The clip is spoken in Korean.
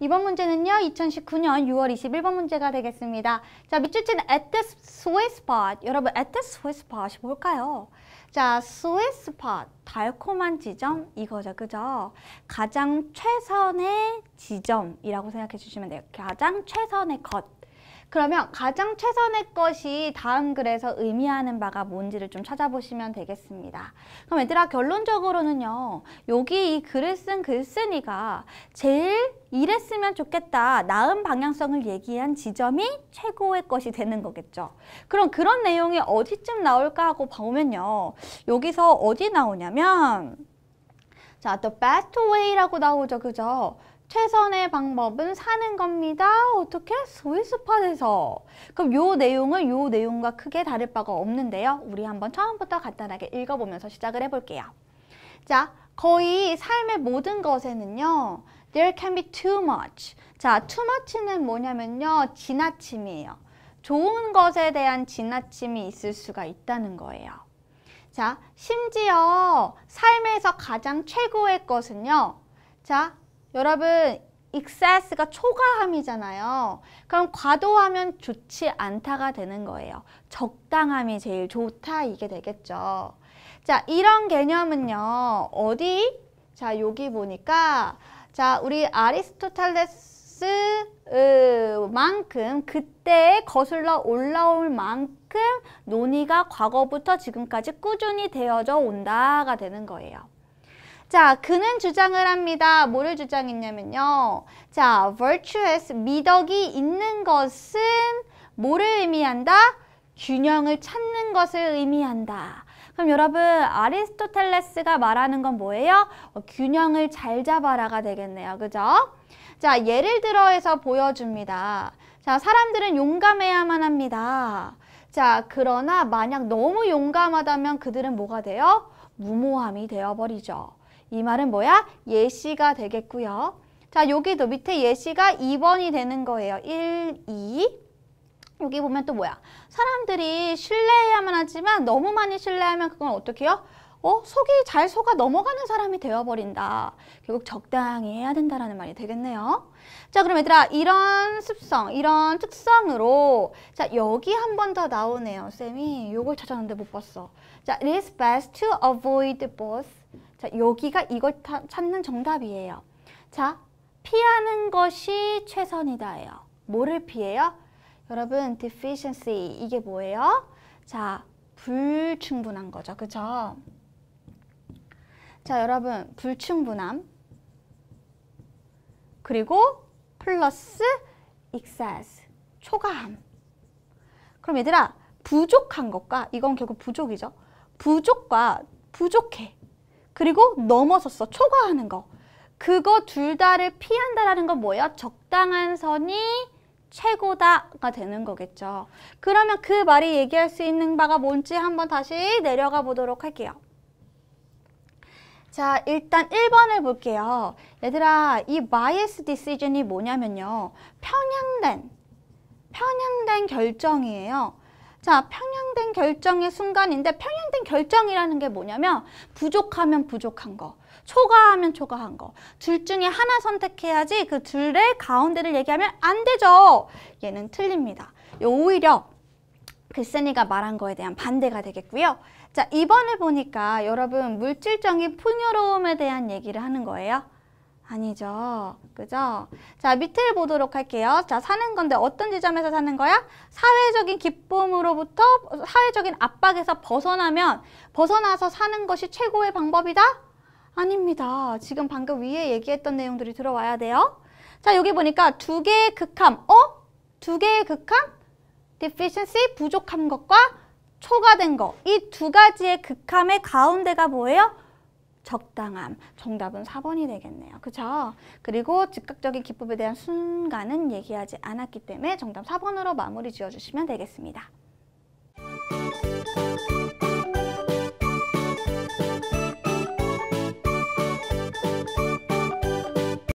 이번 문제는요. 2019년 6월 21번 문제가 되겠습니다. 자, 밑줄친 at the sweet spot. 여러분, at the sweet spot이 뭘까요? 자, sweet spot, 달콤한 지점 이거죠, 그죠? 가장 최선의 지점이라고 생각해 주시면 돼요. 가장 최선의 것. 그러면 가장 최선의 것이 다음 글에서 의미하는 바가 뭔지를 좀 찾아보시면 되겠습니다. 그럼 얘들아 결론적으로는요. 여기 이 글을 쓴 글쓴이가 제일 이랬으면 좋겠다. 나은 방향성을 얘기한 지점이 최고의 것이 되는 거겠죠. 그럼 그런 내용이 어디쯤 나올까 하고 보면요. 여기서 어디 나오냐면 자, the best way라고 나오죠. 그죠? 최선의 방법은 사는 겁니다. 어떻게? 스위스팟에서. 그럼 요 내용은 요 내용과 크게 다를 바가 없는데요. 우리 한번 처음부터 간단하게 읽어보면서 시작을 해볼게요. 자, 거의 삶의 모든 것에는요. There can be too much. 자, too much는 뭐냐면요. 지나침이에요. 좋은 것에 대한 지나침이 있을 수가 있다는 거예요. 자, 심지어 삶에서 가장 최고의 것은요. 자, 여러분 익사스가 초과함이잖아요. 그럼 과도하면 좋지 않다가 되는 거예요. 적당함이 제일 좋다 이게 되겠죠. 자, 이런 개념은요. 어디? 자, 여기 보니까 자, 우리 아리스토텔레스 만큼 그때에 거슬러 올라올 만큼 논의가 과거부터 지금까지 꾸준히 되어져 온다가 되는 거예요. 자, 그는 주장을 합니다. 뭐를 주장했냐면요. 자, virtuous, 미덕이 있는 것은 뭐를 의미한다? 균형을 찾는 것을 의미한다. 그럼 여러분 아리스토텔레스가 말하는 건 뭐예요? 어, 균형을 잘 잡아라가 되겠네요. 그죠? 자 예를 들어 해서 보여줍니다. 자 사람들은 용감해야만 합니다. 자 그러나 만약 너무 용감하다면 그들은 뭐가 돼요? 무모함이 되어버리죠. 이 말은 뭐야? 예시가 되겠고요. 자 여기도 밑에 예시가 2번이 되는 거예요. 1, 2. 여기 보면 또 뭐야? 사람들이 신뢰해야만 하지만 너무 많이 신뢰하면 그건 어떻게 해요? 어? 속이 잘 속아 넘어가는 사람이 되어버린다. 결국 적당히 해야 된다라는 말이 되겠네요. 자, 그럼 얘들아 이런 습성, 이런 특성으로 자, 여기 한 번 더 나오네요. 쌤이 요걸 찾았는데 못 봤어. 자, it is best to avoid both. 자, 여기가 이걸 타, 찾는 정답이에요. 자, 피하는 것이 최선이다예요. 뭐를 피해요? 여러분 deficiency 이게 뭐예요? 자, 불충분한 거죠. 그쵸 자, 여러분 불충분함 그리고 플러스 excess 초과함 그럼 얘들아 부족한 것과 이건 결국 부족이죠. 부족과 부족해 그리고 넘어섰어 초과하는 거 그거 둘 다를 피한다라는 건 뭐예요? 적당한 선이 최고다가 되는 거겠죠. 그러면 그 말이 얘기할 수 있는 바가 뭔지 한번 다시 내려가 보도록 할게요. 자, 일단 1번을 볼게요. 얘들아, 이 bias decision이 뭐냐면요. 편향된, 편향된 결정이에요. 자, 편향된 결정의 순간인데 편향된 결정이라는 게 뭐냐면 부족하면 부족한 거, 초과하면 초과한 거. 둘 중에 하나 선택해야지 그 둘의 가운데를 얘기하면 안 되죠. 얘는 틀립니다. 오히려 글쓴이가 말한 거에 대한 반대가 되겠고요. 자, 이번에 보니까 여러분 물질적인 풍요로움에 대한 얘기를 하는 거예요. 아니죠. 그죠? 자, 밑을 보도록 할게요. 자, 사는 건데 어떤 지점에서 사는 거야? 사회적인 기쁨으로부터 사회적인 압박에서 벗어나면 벗어나서 사는 것이 최고의 방법이다? 아닙니다. 지금 방금 위에 얘기했던 내용들이 들어와야 돼요. 자, 여기 보니까 두 개의 극함, 어? 두 개의 극함? deficiency, 부족한 것과 초과된 것. 이 두 가지의 극함의 가운데가 뭐예요? 적당함. 정답은 4번이 되겠네요. 그죠? 그리고 즉각적인 기법에 대한 순간은 얘기하지 않았기 때문에 정답 4번으로 마무리 지어주시면 되겠습니다.